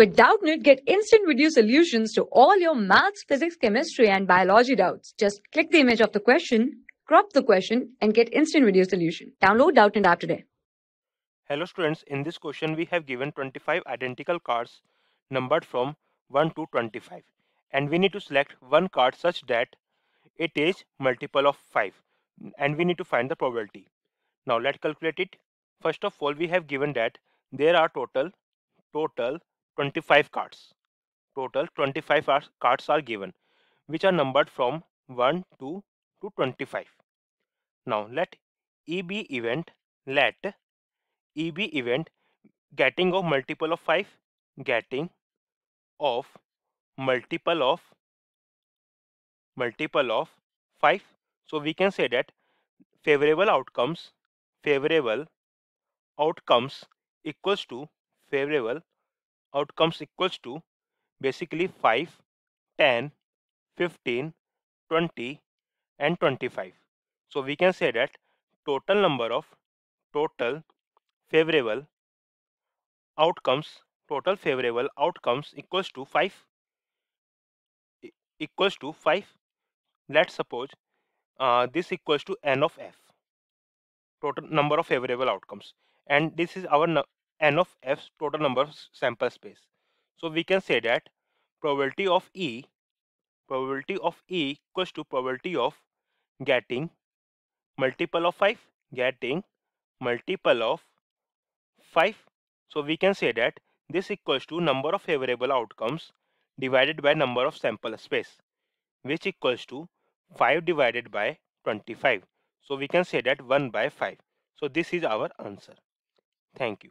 With Doubtnit, get instant video solutions to all your maths, physics, chemistry, and biology doubts. Just click the image of the question, crop the question, and get instant video solution. Download Doubtnit app today. Hello students, in this question we have given 25 identical cards numbered from 1 to 25 and we need to select one card such that it is multiple of 5 and we need to find the probability. Now let's calculate it. First of all we have given that there are total total 25 cards. Total 25 cards are given which are numbered from 1, 2 to 25. Now let EB event let EB event getting of multiple of 5 getting of multiple of multiple of 5 so we can say that favorable outcomes favorable outcomes equals to favorable outcomes equals to basically 5, 10, 15, 20 and 25. So we can say that total number of total favorable outcomes total favorable outcomes equals to 5 equals to 5 let's suppose uh, this equals to n of f total number of favorable outcomes and this is our n of f's total number of sample space. So we can say that probability of E, probability of E equals to probability of getting multiple of 5, getting multiple of 5. So we can say that this equals to number of favorable outcomes divided by number of sample space, which equals to 5 divided by 25. So we can say that 1 by 5. So this is our answer. Thank you